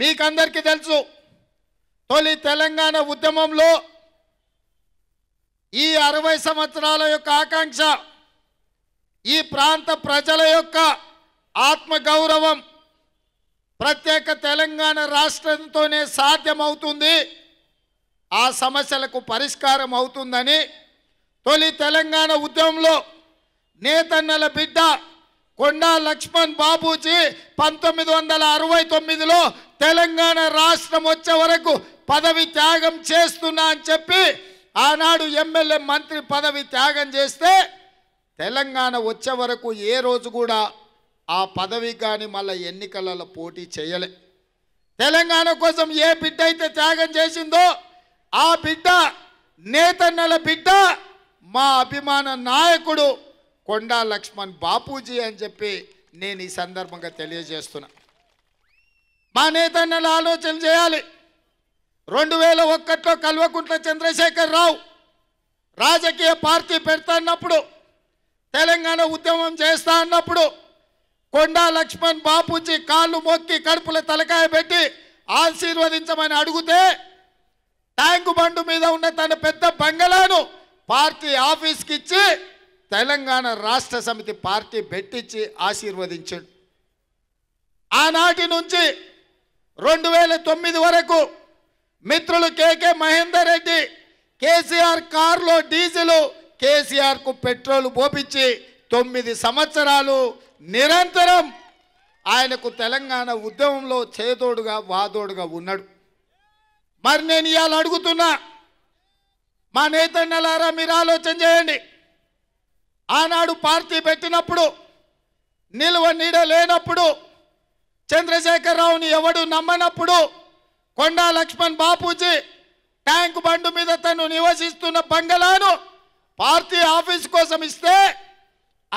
మీకందరికీ తెలుసు తొలి తెలంగాణ ఉద్యమంలో ఈ అరవై సంవత్సరాల యొక్క ఆకాంక్ష ఈ ప్రాంత ప్రజల యొక్క ఆత్మగౌరవం ప్రత్యేక తెలంగాణ రాష్ట్రంతోనే సాధ్యమవుతుంది ఆ సమస్యలకు పరిష్కారం అవుతుందని తొలి తెలంగాణ ఉద్యమంలో నేతన్నల బిడ్డ కొండా లక్ష్మణ్ బాబూజీ పంతొమ్మిది వందల అరవై తొమ్మిదిలో తెలంగాణ రాష్ట్రం వచ్చే వరకు పదవి త్యాగం చేస్తున్నా అని చెప్పి ఆనాడు ఎమ్మెల్యే మంత్రి పదవి త్యాగం చేస్తే తెలంగాణ వచ్చే వరకు ఏ రోజు కూడా ఆ పదవి కానీ మళ్ళీ ఎన్నికలలో పోటీ చేయలే తెలంగాణ కోసం ఏ బిడ్డ అయితే త్యాగం చేసిందో ఆ బిడ్డ నేతన్నల బిడ్డ మా అభిమాన నాయకుడు కొండా లక్ష్మణ్ బాపూజీ అని చెప్పి నేను ఈ సందర్భంగా తెలియజేస్తున్నా మా నేతన్నలు ఆలోచన చేయాలి రెండు వేల ఒక్కట్లో కల్వకుంట్ల చంద్రశేఖర్ రావు రాజకీయ పార్టీ పెడతా అన్నప్పుడు తెలంగాణ ఉద్యమం చేస్తా అన్నప్పుడు కొండా లక్ష్మణ్ బాపూజీ కాళ్ళు మొక్కి కడుపుల తలకాయ పెట్టి ఆశీర్వదించమని అడిగితే ట్యాంకు బండు మీద ఉన్న తన పెద్ద బంగళాను పార్టీ ఆఫీస్కి ఇచ్చి తెలంగాణ రాష్ట్ర సమితి పార్టీ పెట్టించి ఆశీర్వదించాడు ఆనాటి నుంచి రెండు వేల తొమ్మిది వరకు మిత్రులు కేకే మహేందర్ రెడ్డి కేసీఆర్ కారులో డీజిల్ కేసీఆర్కు పెట్రోల్ పోపించి తొమ్మిది సంవత్సరాలు నిరంతరం ఆయనకు తెలంగాణ ఉద్యమంలో చేదోడుగా వాదోడుగా ఉన్నాడు మరి నేను ఇవాళ అడుగుతున్నా మా నేతన్నలారా మీరు ఆలోచన చేయండి ఆనాడు పార్టీ పెట్టినప్పుడు నిల్వ నీడ లేనప్పుడు చంద్రశేఖరరావుని ఎవడు నమ్మనప్పుడు కొండా లక్ష్మణ్ బాపూజీ ట్యాంక్ బండు మీద తను నివసిస్తున్న బంగళాను పార్టీ ఆఫీస్ కోసం ఇస్తే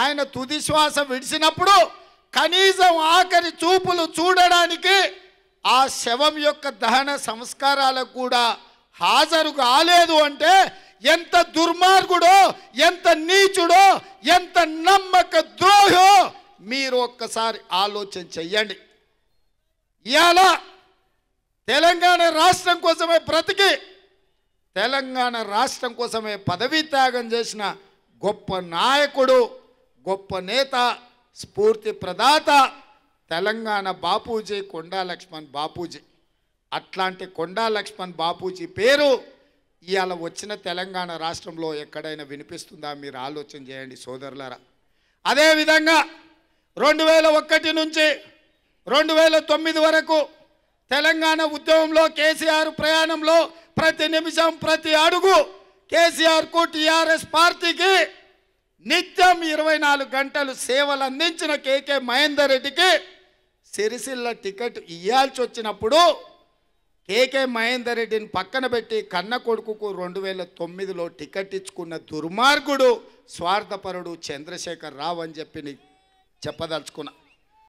ఆయన తుది శ్వాస విడిచినప్పుడు కనీసం ఆఖరి చూపులు చూడడానికి ఆ శవం యొక్క దహన సంస్కారాలకు కూడా హాజరు కాలేదు అంటే ఎంత దుర్మార్గుడో ఎంత నీచుడో ఎంత నమ్మక ద్రోహో మీరు ఒక్కసారి ఆలోచన చెయ్యండి ఇవాళ తెలంగాణ రాష్ట్రం కోసమే బ్రతికి తెలంగాణ రాష్ట్రం కోసమే పదవీ త్యాగం చేసిన గొప్ప నాయకుడు గొప్ప నేత స్ఫూర్తి ప్రదాత తెలంగాణ బాపూజీ కొండా లక్ష్మణ్ బాపూజీ అట్లాంటి కొండా లక్ష్మణ్ బాపూజీ పేరు ఇవాళ వచ్చిన తెలంగాణ రాష్ట్రంలో ఎక్కడైనా వినిపిస్తుందా మీరు ఆలోచన చేయండి సోదరులరా అదేవిధంగా రెండు వేల ఒకటి నుంచి రెండు వేల తొమ్మిది వరకు తెలంగాణ ఉద్యమంలో కేసీఆర్ ప్రయాణంలో ప్రతి నిమిషం ప్రతి అడుగు కేసీఆర్కు టీఆర్ఎస్ పార్టీకి నిత్యం ఇరవై నాలుగు గంటలు సేవలు అందించిన కేకే మహేందర్ రెడ్డికి సిరిసిల్ల టికెట్ ఇయ్యాల్సి వచ్చినప్పుడు కేకే మహేందర్ రెడ్డిని పక్కన పెట్టి కన్న కొడుకుకు రెండు వేల తొమ్మిదిలో టికెట్ ఇచ్చుకున్న దుర్మార్గుడు స్వార్థపరుడు చంద్రశేఖర్ రావు అని చెప్పి చెప్పదలుచుకున్నా